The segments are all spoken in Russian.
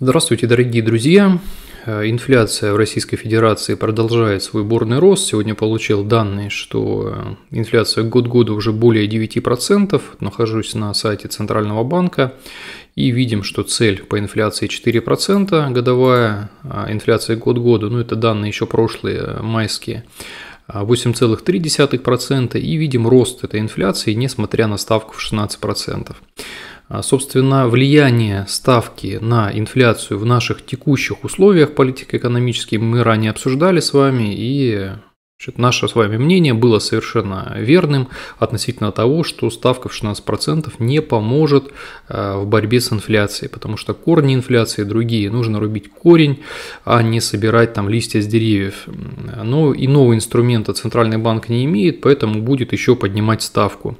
Здравствуйте, дорогие друзья! Э, инфляция в Российской Федерации продолжает свой бурный рост. Сегодня получил данные, что э, инфляция год году уже более 9%. Нахожусь на сайте Центрального банка и видим, что цель по инфляции 4% годовая, а инфляция год году, ну это данные еще прошлые, э, майские, 8,3% а и видим рост этой инфляции, несмотря на ставку в 16%. А, собственно, влияние ставки на инфляцию в наших текущих условиях политико-экономических мы ранее обсуждали с вами, и Значит, наше с вами мнение было совершенно верным относительно того, что ставка в 16% не поможет а, в борьбе с инфляцией, потому что корни инфляции другие, нужно рубить корень, а не собирать там листья с деревьев. Но ну и иного инструмента Центральный банк не имеет, поэтому будет еще поднимать ставку.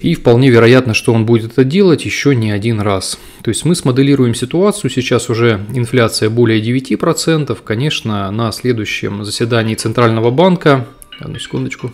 И вполне вероятно, что он будет это делать еще не один раз. То есть мы смоделируем ситуацию, сейчас уже инфляция более 9%, конечно, на следующем заседании Центрального банка, одну секундочку,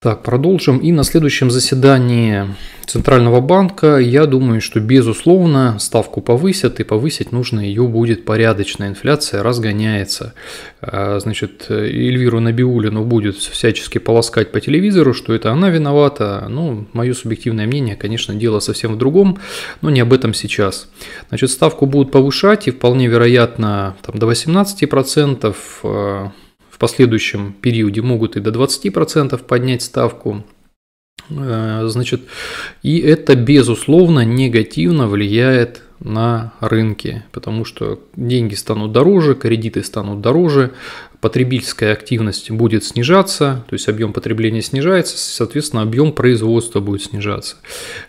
так, продолжим. И на следующем заседании Центрального банка, я думаю, что безусловно ставку повысят, и повысить нужно ее будет порядочно. Инфляция разгоняется. А, значит, Эльвиру Набиулину будет всячески полоскать по телевизору, что это она виновата. Ну, мое субъективное мнение, конечно, дело совсем в другом, но не об этом сейчас. Значит, ставку будут повышать, и вполне вероятно там, до 18% в последующем периоде могут и до 20% поднять ставку. Э, значит, и это, безусловно, негативно влияет на рынке, потому что деньги станут дороже, кредиты станут дороже, потребительская активность будет снижаться, то есть объем потребления снижается, соответственно, объем производства будет снижаться.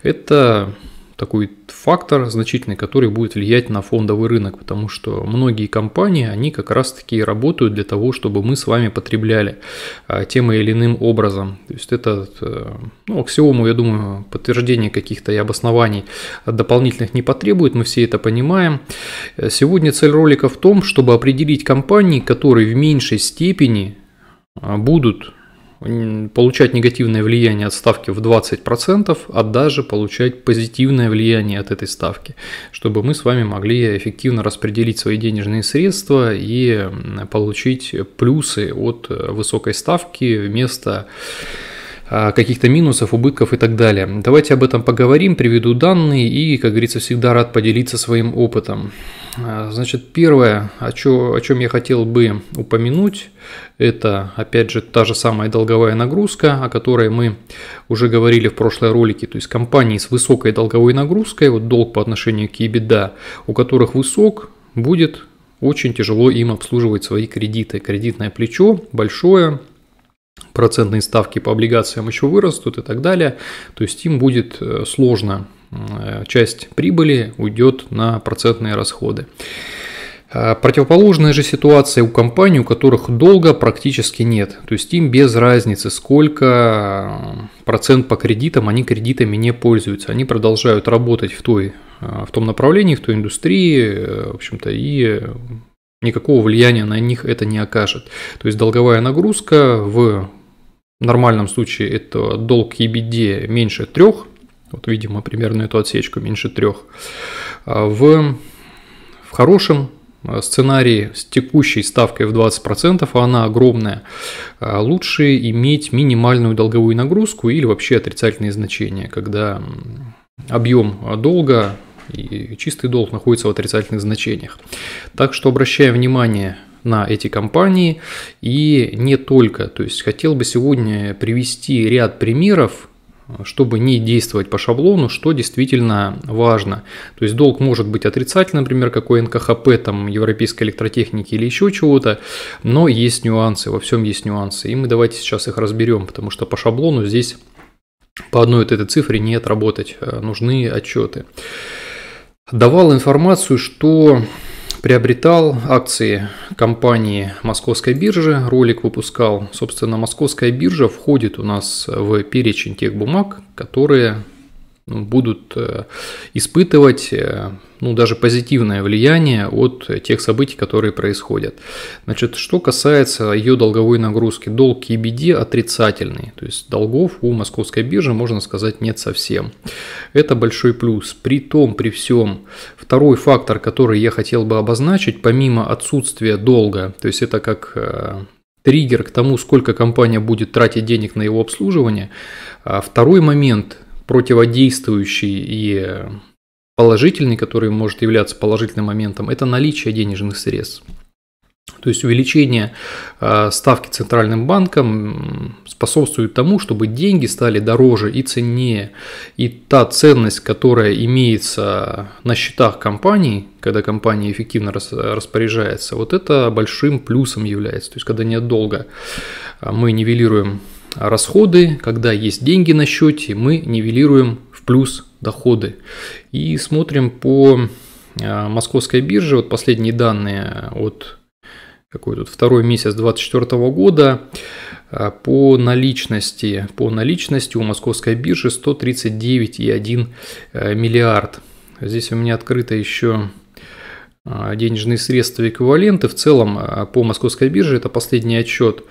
Это такой фактор значительный, который будет влиять на фондовый рынок, потому что многие компании, они как раз-таки работают для того, чтобы мы с вами потребляли а, тем или иным образом. То есть это, э, ну, аксиому, я думаю, подтверждение каких-то и обоснований дополнительных не потребует, мы все это понимаем. Сегодня цель ролика в том, чтобы определить компании, которые в меньшей степени а, будут получать негативное влияние от ставки в 20%, а даже получать позитивное влияние от этой ставки, чтобы мы с вами могли эффективно распределить свои денежные средства и получить плюсы от э, высокой ставки вместо а, каких-то минусов, убытков и так далее. Давайте об этом поговорим, приведу данные и, как говорится, всегда рад поделиться своим опытом. А, значит, первое, о, чё, о чем я хотел бы упомянуть, это, опять же, та же самая долговая нагрузка, о которой мы уже говорили в прошлой ролике. То есть компании с высокой долговой нагрузкой, вот долг по отношению к EBITDA, у которых высок, будет очень тяжело им обслуживать свои кредиты. Кредитное плечо большое, процентные ставки по облигациям еще вырастут и так далее, то есть им будет э, сложно. Э, часть прибыли уйдет на процентные расходы. А противоположная же ситуация у компаний, у которых долга практически нет. То есть им без разницы, сколько э, процент по кредитам, они кредитами не пользуются. Они продолжают работать в, той, в том направлении, в той индустрии, в общем-то, и никакого влияния на них это не окажет. То есть долговая нагрузка в нормальном случае это долг EBD меньше трех, вот видимо мы примерно эту отсечку меньше трех. А в, в хорошем э, сценарии с текущей ставкой в 20%, а она огромная, э, лучше иметь минимальную долговую нагрузку или вообще отрицательные значения, когда объем долга и чистый долг находится в отрицательных значениях. Так что обращаем внимание на эти компании и не только. То есть хотел бы сегодня привести ряд примеров, чтобы не действовать по шаблону, что действительно важно. То есть долг может быть отрицательный, например, какой НКХП, там, европейской электротехники или еще чего-то, но есть нюансы, во всем есть нюансы. И мы давайте сейчас их разберем, потому что по шаблону здесь по одной вот этой цифре не отработать, э, нужны отчеты. Давал информацию, что приобретал акции компании Московской биржи, ролик выпускал. Собственно, Московская биржа входит у нас в перечень тех бумаг, которые будут э, испытывать э, ну, даже позитивное влияние от тех событий, которые происходят. Значит, что касается ее долговой нагрузки, долг к EBD отрицательный, то есть долгов у московской биржи, можно сказать, нет совсем. Это большой плюс. При том, при всем, второй фактор, который я хотел бы обозначить, помимо отсутствия долга, то есть это как э, триггер к тому, сколько компания будет тратить денег на его обслуживание, а второй момент – противодействующий и положительный, который может являться положительным моментом, это наличие денежных средств. То есть увеличение э, ставки центральным банком способствует тому, чтобы деньги стали дороже и ценнее. И та ценность, которая имеется на счетах компаний, когда компания эффективно распоряжается, вот это большим плюсом является. То есть когда недолго а мы нивелируем расходы, когда есть деньги на счете, мы нивелируем в плюс доходы. И смотрим по а, московской бирже, вот последние данные от какой тут второй месяц 2024 года, а, по наличности, по наличности у московской биржи 139,1 э, миллиард. Здесь у меня открыто еще а, денежные средства эквиваленты. В целом по московской бирже это последний отчет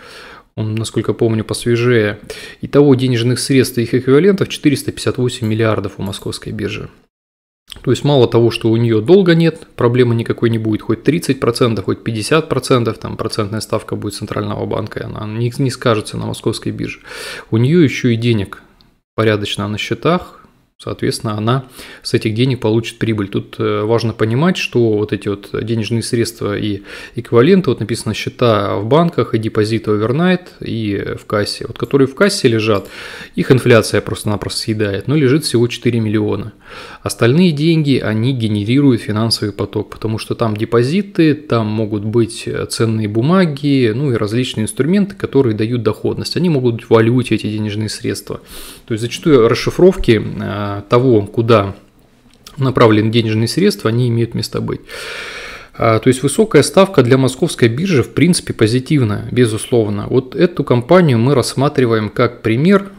он, насколько помню, посвежее. Итого денежных средств и их эквивалентов 458 миллиардов у московской биржи. То есть мало того, что у нее долга нет, проблемы никакой не будет, хоть 30%, хоть 50%, там процентная ставка будет Центрального банка, и она не, не скажется на московской бирже. У нее еще и денег порядочно на счетах, Соответственно, она с этих денег получит прибыль. Тут э, важно понимать, что вот эти вот денежные средства и эквиваленты, вот написано счета в банках и депозиты овернайт и в кассе, вот которые в кассе лежат, их инфляция просто-напросто съедает, но лежит всего 4 миллиона. Остальные деньги, они генерируют финансовый поток, потому что там депозиты, там могут быть ценные бумаги, ну и различные инструменты, которые дают доходность. Они могут быть в валюте эти денежные средства. То есть зачастую расшифровки э, того, куда направлены денежные средства, они имеют место быть. А, то есть высокая ставка для московской биржи в принципе позитивная, безусловно. Вот эту компанию мы рассматриваем как пример.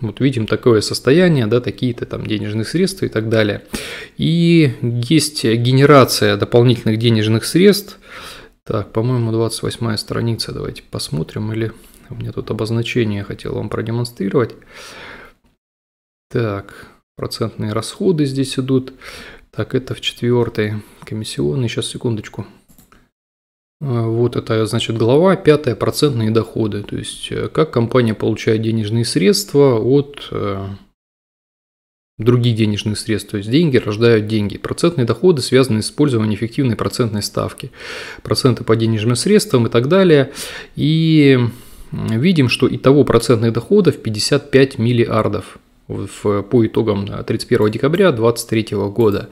Вот видим такое состояние, да, такие-то там денежных средств и так далее. И есть генерация дополнительных денежных средств. Так, по-моему, 28 страница. Давайте посмотрим. Или у меня тут обозначение я хотел вам продемонстрировать. Так, процентные расходы здесь идут. Так, это в четвертой комиссионный. Сейчас, секундочку. А, вот это, значит, глава пятая процентные доходы. То есть, э, как компания получает денежные средства от э, других денежных средств. То есть, деньги рождают деньги. Процентные доходы связаны с использованием эффективной процентной ставки. Проценты по денежным средствам и так далее. И видим, что итого процентных доходов 55 миллиардов в, по итогам 31 э, декабря 2023 года.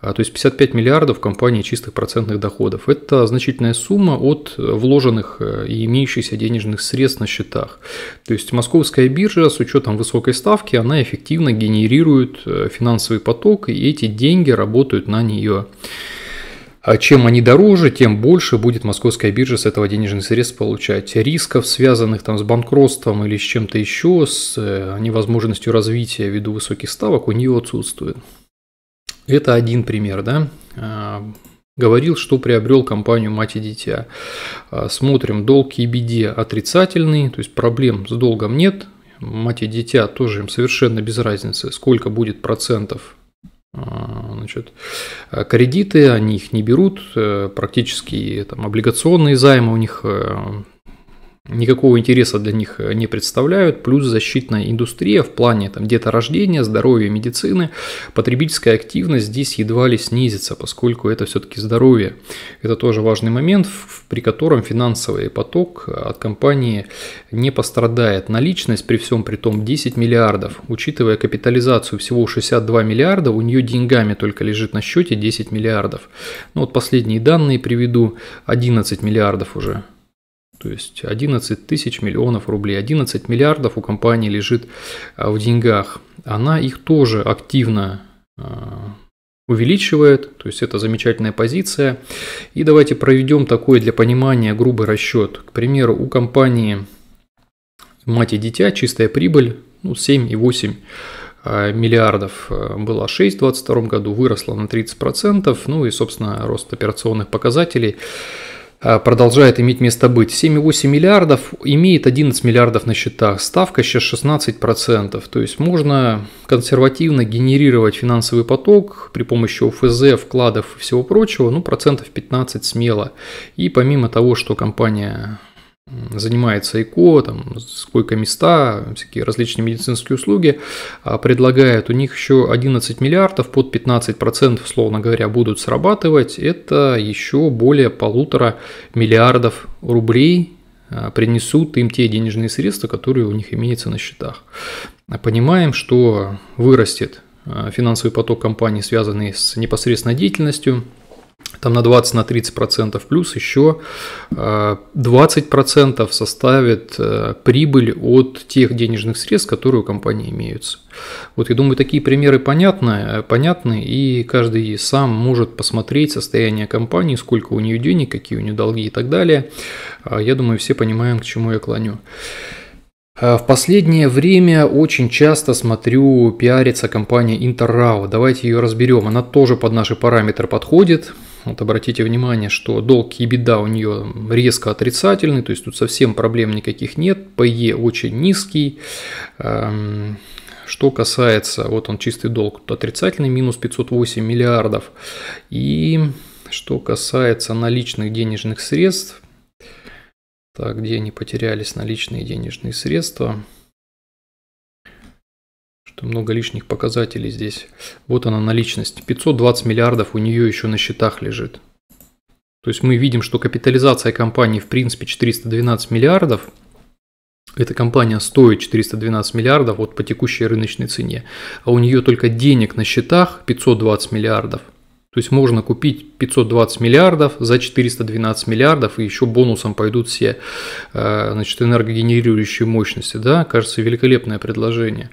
А, то есть 55 миллиардов компании чистых процентных доходов. Это значительная сумма от э, вложенных э, и имеющихся денежных средств на счетах. То есть московская биржа с учетом высокой ставки, она эффективно генерирует финансовый поток, и эти деньги работают на нее. А чем они дороже, тем больше будет московская биржа с этого денежных средств получать. Рисков, связанных там с банкротством или с чем-то еще, с э, невозможностью развития ввиду высоких ставок, у нее отсутствует. Это один пример, да? А, говорил, что приобрел компанию «Мать и дитя». А, смотрим, долг и беде отрицательный, то есть проблем с долгом нет. Мать и дитя тоже им совершенно без разницы, сколько будет процентов а, значит, э, кредиты, они их не берут, э, практически там облигационные займы у них э, никакого интереса для них э, не представляют, плюс защитная индустрия в плане там, деторождения, здоровья, медицины, потребительская активность здесь едва ли снизится, поскольку это все-таки здоровье. Это тоже важный момент, при котором финансовый поток э, от компании не пострадает. Наличность при всем при том 10 миллиардов, учитывая капитализацию всего 62 миллиарда, у нее деньгами только лежит на счете 10 миллиардов. Ну вот последние данные приведу, 11 миллиардов уже. То есть 11 тысяч миллионов рублей, 11 миллиардов у компании лежит а, в деньгах. Она их тоже активно а, увеличивает, то есть это замечательная позиция. И давайте проведем такой для понимания грубый расчет. К примеру, у компании мать и дитя чистая прибыль ну, 7,8 а, миллиардов была, 6 в 2022 году, выросла на 30%, ну и, собственно, рост операционных показателей – Э, продолжает иметь место быть. 7,8 миллиардов имеет 11 миллиардов на счетах, ставка сейчас 16%. То есть можно консервативно генерировать финансовый поток при помощи ОФЗ, вкладов и всего прочего, ну процентов 15 смело. И помимо того, что компания занимается ЭКО, там, сколько места, всякие различные медицинские услуги, а, предлагают. У них еще 11 миллиардов, под 15%, условно говоря, будут срабатывать. Это еще более полутора миллиардов рублей а, принесут им те денежные средства, которые у них имеются на счетах. Понимаем, что вырастет а, финансовый поток компаний, связанный с непосредственной деятельностью, там на 20-30% на плюс еще 20% э, составит э, прибыль от тех денежных средств, которые у компании имеются. Вот я думаю, такие примеры понятны, э, понятны, и каждый сам может посмотреть состояние компании, сколько у нее денег, какие у нее долги и так далее. А я думаю, все понимаем, к чему я клоню. А в последнее время очень часто смотрю пиарится компания Interrao. Давайте ее разберем. Она тоже под наши параметры подходит. Вот обратите внимание, что долг и беда у нее резко отрицательный, то есть тут совсем проблем никаких нет, ПЕ очень низкий. Эм, что касается, вот он чистый долг то отрицательный, минус 508 миллиардов. И что касается наличных денежных средств, так, где они потерялись наличные денежные средства – что много лишних показателей здесь. Вот она наличность. 520 миллиардов у нее еще на счетах лежит. То есть мы видим, что капитализация компании в принципе 412 миллиардов. Эта компания стоит 412 миллиардов вот по текущей рыночной цене. А у нее только денег на счетах 520 миллиардов. То есть можно купить 520 миллиардов за 412 миллиардов, и еще бонусом пойдут все э, значит, энергогенерирующие мощности. Да? Кажется, великолепное предложение.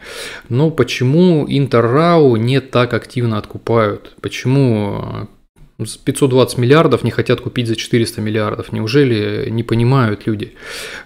Но почему Интеррау не так активно откупают? Почему 520 миллиардов не хотят купить за 400 миллиардов. Неужели не понимают люди?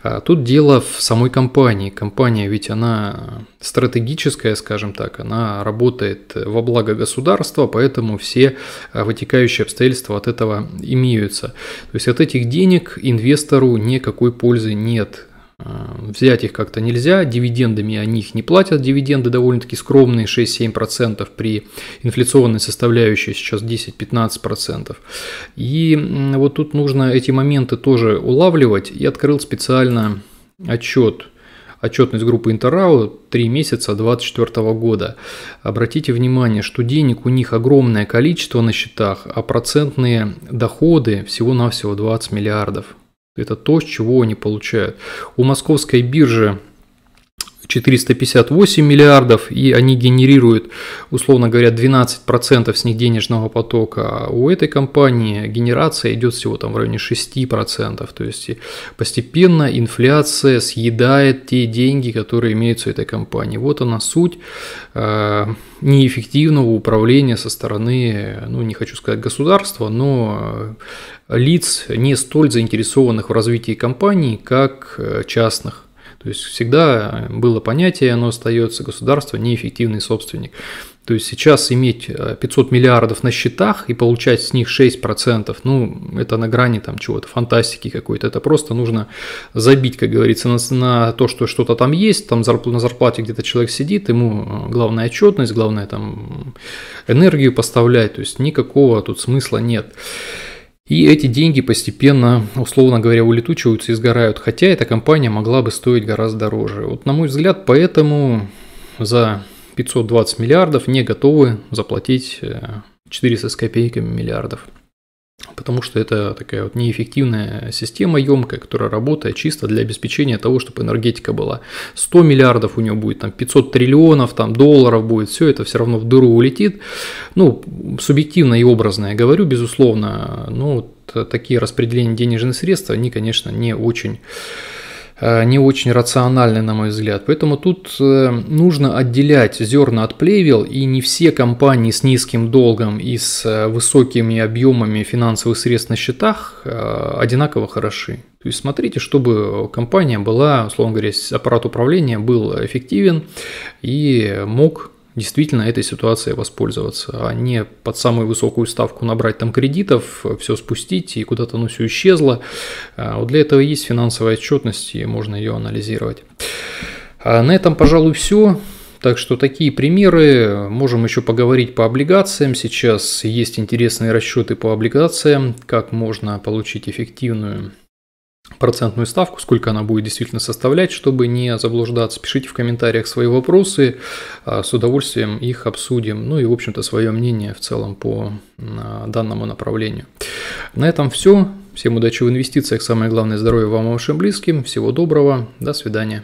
А тут дело в самой компании. Компания ведь она стратегическая, скажем так, она работает во благо государства, поэтому все а, вытекающие обстоятельства от этого имеются. То есть от этих денег инвестору никакой пользы нет Эм, взять их как-то нельзя, дивидендами они их не платят, дивиденды довольно-таки скромные, 6-7% при инфляционной составляющей сейчас 10-15%. И вот тут нужно эти моменты тоже улавливать. Я открыл специально отчет отчетность группы Интеррау 3 месяца 2024 года. Обратите внимание, что денег у них огромное количество на счетах, а процентные доходы всего-навсего 20 миллиардов. Это то, чего они получают. У московской биржи 458 миллиардов, и они генерируют, условно говоря, 12% с них денежного потока. А у этой компании генерация идет всего там в районе 6%. То есть постепенно инфляция съедает те деньги, которые имеются у этой компании. Вот она суть э, неэффективного управления со стороны, ну не хочу сказать государства, но э, лиц, не столь заинтересованных в развитии компании, как э, частных. То есть всегда было понятие, оно остается государство неэффективный собственник. То есть сейчас иметь 500 э, миллиардов на счетах и получать с них 6%, ну, это на грани там чего-то, фантастики какой-то. Это просто нужно забить, как говорится, на, на то, что что-то там есть, там зарп, на зарплате где-то человек сидит, ему э, главная отчетность, главное там энергию поставлять, то есть никакого тут смысла нет. И эти деньги постепенно, условно говоря, улетучиваются и сгорают, хотя эта компания могла бы стоить гораздо дороже. Вот на мой взгляд, поэтому за 520 миллиардов не готовы заплатить 400 э, с копейками миллиардов потому что это такая вот неэффективная система емкая, которая работает чисто для обеспечения того, чтобы энергетика была. 100 миллиардов у нее будет, там 500 триллионов там, долларов будет, все это все равно в дыру улетит. Ну, субъективно и образно я говорю, безусловно, но вот такие распределения денежных средств, они, конечно, не очень Э, не очень рациональный на мой взгляд. Поэтому тут э, нужно отделять зерна от плевел, и не все компании с низким долгом и с э, высокими объемами финансовых средств на счетах одинаково хороши. То есть смотрите, чтобы компания была, условно говоря, аппарат управления был эффективен и мог действительно этой ситуацией воспользоваться, а не под самую высокую ставку набрать там кредитов, все спустить и куда-то оно все исчезло. А вот для этого есть финансовая отчетность, и можно ее анализировать. А на этом, пожалуй, все. Так что такие примеры. Можем еще поговорить по облигациям. Сейчас есть интересные расчеты по облигациям, как можно получить эффективную процентную ставку, сколько она будет действительно составлять, чтобы не заблуждаться. Пишите в комментариях свои вопросы, а, с удовольствием их обсудим, ну и, в общем-то, свое мнение в целом по а, данному направлению. На этом все. Всем удачи в инвестициях, самое главное здоровье вам и вашим близким. Всего доброго, до свидания.